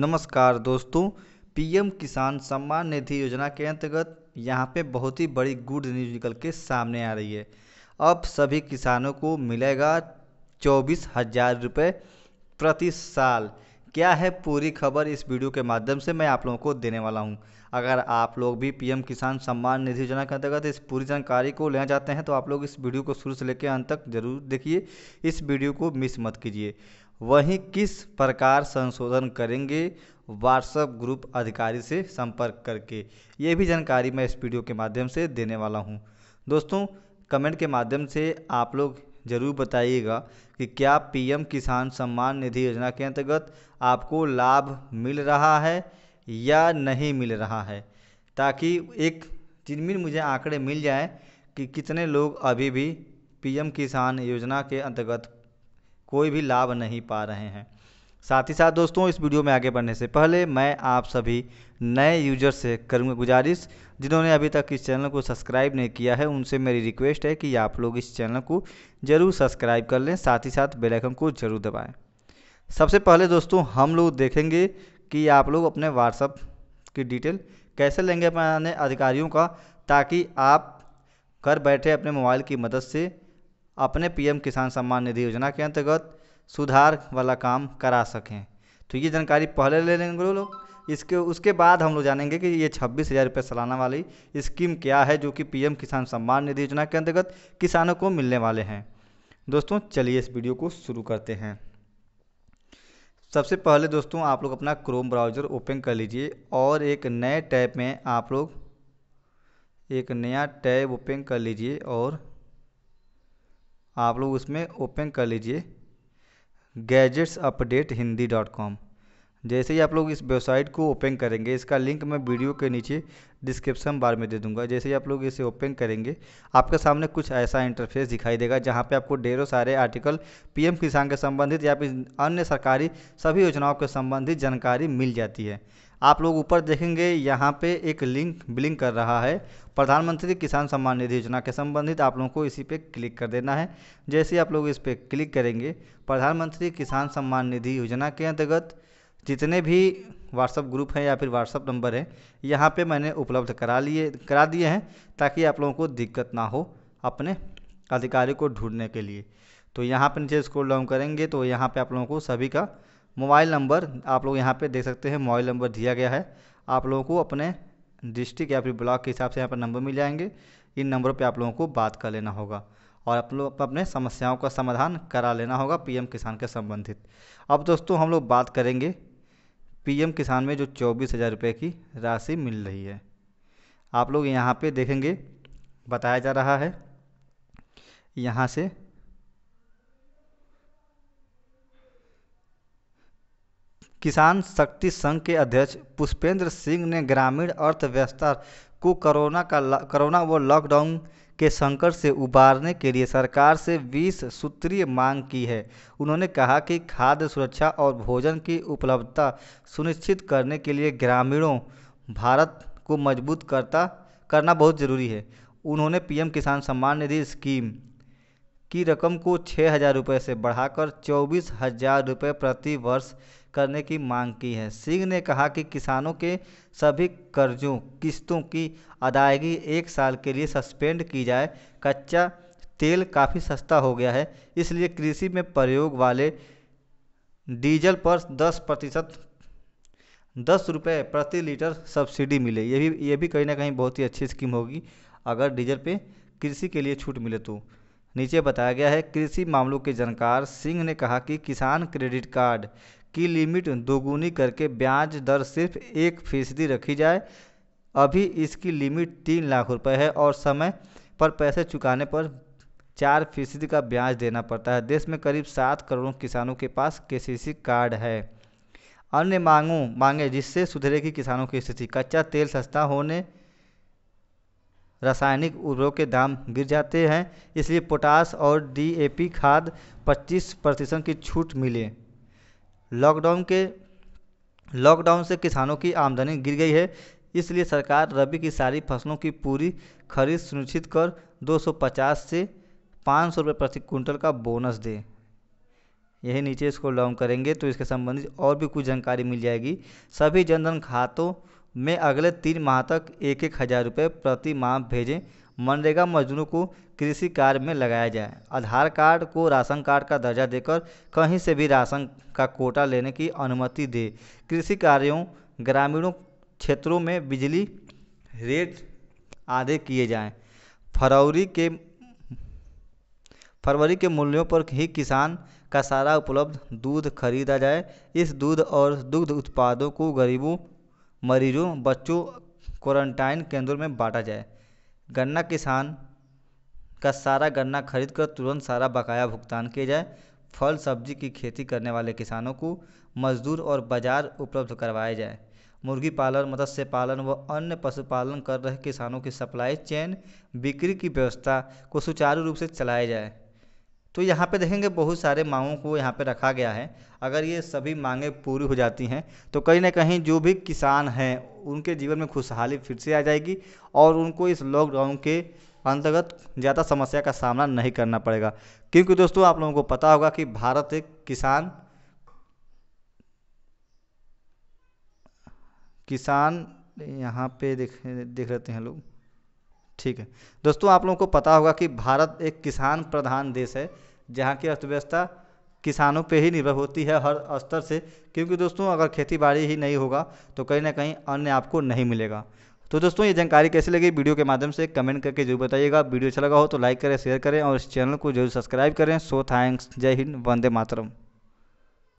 नमस्कार दोस्तों पीएम किसान सम्मान निधि योजना के अंतर्गत यहाँ पे बहुत ही बड़ी गुड न्यूज निकल के सामने आ रही है अब सभी किसानों को मिलेगा चौबीस हजार रुपये प्रति साल क्या है पूरी खबर इस वीडियो के माध्यम से मैं आप लोगों को देने वाला हूं अगर आप लोग भी पीएम किसान सम्मान निधि योजना के अंतर्गत इस पूरी जानकारी को लेना चाहते हैं तो आप लोग इस वीडियो को शुरू से लेकर अंत तक जरूर देखिए इस वीडियो को मिस मत कीजिए वहीं किस प्रकार संशोधन करेंगे व्हाट्सएप ग्रुप अधिकारी से संपर्क करके ये भी जानकारी मैं इस वीडियो के माध्यम से देने वाला हूँ दोस्तों कमेंट के माध्यम से आप लोग ज़रूर बताइएगा कि क्या पीएम किसान सम्मान निधि योजना के अंतर्गत आपको लाभ मिल रहा है या नहीं मिल रहा है ताकि एक जिनमें मुझे आंकड़े मिल जाए कि कितने लोग अभी भी पीएम किसान योजना के अंतर्गत कोई भी लाभ नहीं पा रहे हैं साथ ही साथ दोस्तों इस वीडियो में आगे बढ़ने से पहले मैं आप सभी नए यूजर से करूँगा गुजारिश जिन्होंने अभी तक इस चैनल को सब्सक्राइब नहीं किया है उनसे मेरी रिक्वेस्ट है कि आप लोग इस चैनल को ज़रूर सब्सक्राइब कर लें साथ ही साथ बेलाइकन को ज़रूर दबाएँ सबसे पहले दोस्तों हम लोग देखेंगे कि आप लोग अपने व्हाट्सअप की डिटेल कैसे लेंगे अपने अधिकारियों का ताकि आप घर बैठे अपने मोबाइल की मदद से अपने पीएम किसान सम्मान निधि योजना के अंतर्गत सुधार वाला काम करा सकें तो ये जानकारी पहले ले लेंगे लोग इसके उसके बाद हम लोग जानेंगे कि ये छब्बीस हज़ार रुपये सालाना वाली स्कीम क्या है जो कि पीएम किसान सम्मान निधि योजना के अंतर्गत किसानों को मिलने वाले हैं दोस्तों चलिए इस वीडियो को शुरू करते हैं सबसे पहले दोस्तों आप लोग अपना क्रोम ब्राउज़र ओपन कर लीजिए और एक नए टैब में आप लोग एक नया टैब ओपन कर लीजिए और आप लोग उसमें ओपन कर लीजिए gadgets update Hindi dot com जैसे ही आप लोग इस वेबसाइट को ओपन करेंगे इसका लिंक मैं वीडियो के नीचे डिस्क्रिप्शन बार में दे दूंगा जैसे ही आप लोग इसे ओपन करेंगे आपके सामने कुछ ऐसा इंटरफेस दिखाई देगा जहां पे आपको ढेरों सारे आर्टिकल पीएम किसान के संबंधित या फिर अन्य सरकारी सभी योजनाओं के संबंधित जानकारी मिल जाती है आप लोग ऊपर देखेंगे यहाँ पे एक लिंक ब्लिंक कर रहा है प्रधानमंत्री किसान सम्मान निधि योजना के संबंधित आप लोगों को इसी पे क्लिक कर देना है जैसे आप लोग इस पर क्लिक करेंगे प्रधानमंत्री किसान सम्मान निधि योजना के अंतर्गत जितने भी व्हाट्सअप ग्रुप हैं या फिर व्हाट्सअप नंबर हैं यहाँ पर मैंने उपलब्ध करा लिए करा दिए हैं ताकि आप लोगों को दिक्कत ना हो अपने अधिकारी को ढूंढने के लिए तो यहाँ पर नीचे स्क्रॉल डाउन करेंगे तो यहाँ पे आप लोगों को सभी का मोबाइल नंबर आप लोग यहाँ पे देख सकते हैं मोबाइल नंबर दिया गया है आप लोगों को अपने डिस्ट्रिक्ट या फिर ब्लॉक के हिसाब से यहाँ पर नंबर मिल जाएंगे इन नंबरों पे आप लोगों को बात कर लेना होगा और आप लोग अपने समस्याओं का समाधान करा लेना होगा पीएम किसान के संबंधित अब दोस्तों हम लोग बात करेंगे पीएम किसान में जो चौबीस हज़ार रुपये की राशि मिल रही है आप लोग यहाँ पर देखेंगे बताया जा रहा है यहाँ से किसान शक्ति संघ के अध्यक्ष पुष्पेंद्र सिंह ने ग्रामीण अर्थव्यवस्था को कोरोना व लॉकडाउन के संकट से उबारने के लिए सरकार से 20 सूत्रीय मांग की है उन्होंने कहा कि खाद्य सुरक्षा और भोजन की उपलब्धता सुनिश्चित करने के लिए ग्रामीणों भारत को मजबूत करता करना बहुत ज़रूरी है उन्होंने पीएम किसान सम्मान निधि स्कीम की रकम को छः हज़ार रुपये से बढ़ाकर चौबीस हज़ार रुपये प्रति वर्ष करने की मांग की है सिंह ने कहा कि किसानों के सभी कर्जों किस्तों की अदायगी एक साल के लिए सस्पेंड की जाए कच्चा तेल काफ़ी सस्ता हो गया है इसलिए कृषि में प्रयोग वाले डीजल पर दस प्रतिशत दस रुपये प्रति लीटर सब्सिडी मिले ये भी ये भी कहीं ना कहीं बहुत ही अच्छी स्कीम होगी अगर डीजल पे कृषि के लिए छूट मिले तो नीचे बताया गया है कृषि मामलों के जानकार सिंह ने कहा कि किसान क्रेडिट कार्ड की लिमिट दोगुनी करके ब्याज दर सिर्फ एक फीसदी रखी जाए अभी इसकी लिमिट तीन लाख रुपए है और समय पर पैसे चुकाने पर चार फीसदी का ब्याज देना पड़ता है देश में करीब सात करोड़ किसानों के पास के कार्ड है अन्य मांगों मांगे जिससे सुधरेगी किसानों की स्थिति कच्चा तेल सस्ता होने रासायनिक उर्वरकों के दाम गिर जाते हैं इसलिए पोटास और डीएपी खाद 25 प्रतिशत की छूट मिले लॉकडाउन के लॉकडाउन से किसानों की आमदनी गिर गई है इसलिए सरकार रबी की सारी फसलों की पूरी खरीद सुनिश्चित कर 250 से पाँच सौ रुपये प्रति क्विंटल का बोनस दे यही नीचे इसको लॉन्ग करेंगे तो इसके संबंधित और भी कुछ जानकारी मिल जाएगी सभी जनधन खातों में अगले तीन माह तक एक एक हज़ार रुपये प्रति माह भेजें मनरेगा मजदूरों को कृषि कार्य में लगाया जाए आधार कार्ड को राशन कार्ड का दर्जा देकर कहीं से भी राशन का कोटा लेने की अनुमति दे कृषि कार्यों ग्रामीणों क्षेत्रों में बिजली रेट आदि किए जाएं फरवरी के फरवरी के मूल्यों पर ही किसान का सारा उपलब्ध दूध खरीदा जाए इस दूध और दुग्ध उत्पादों को गरीबों मरीजों बच्चों क्वारंटाइन केंद्रों में बांटा जाए गन्ना किसान का सारा गन्ना खरीद कर तुरंत सारा बकाया भुगतान किया जाए फल सब्जी की खेती करने वाले किसानों को मजदूर और बाजार उपलब्ध करवाया जाए मुर्गी पालन मत्स्य पालन व अन्य पशुपालन कर रहे किसानों की सप्लाई चेन बिक्री की व्यवस्था को सुचारू रूप से चलाया जाए तो यहाँ पे देखेंगे बहुत सारे मांगों को यहाँ पे रखा गया है अगर ये सभी मांगें पूरी हो जाती हैं तो कहीं ना कहीं जो भी किसान हैं उनके जीवन में खुशहाली फिर से आ जाएगी और उनको इस लॉकडाउन के अंतर्गत ज़्यादा समस्या का सामना नहीं करना पड़ेगा क्योंकि दोस्तों आप लोगों को पता होगा कि भारत एक किसान किसान यहाँ पे देख देख लेते हैं लोग ठीक है दोस्तों आप लोगों को पता होगा कि भारत एक किसान प्रधान देश है जहाँ की अर्थव्यवस्था किसानों पे ही निर्भर होती है हर स्तर से क्योंकि दोस्तों अगर खेती बाड़ी ही नहीं होगा तो कहीं ना कहीं अन्य आपको नहीं मिलेगा तो दोस्तों ये जानकारी कैसी लगी वीडियो के माध्यम से कमेंट करके जरूर बताइएगा वीडियो अच्छा लगा हो तो लाइक करें शेयर करें और इस चैनल को जरूर सब्सक्राइब करें सो थैंक्स जय हिंद वंदे मातरम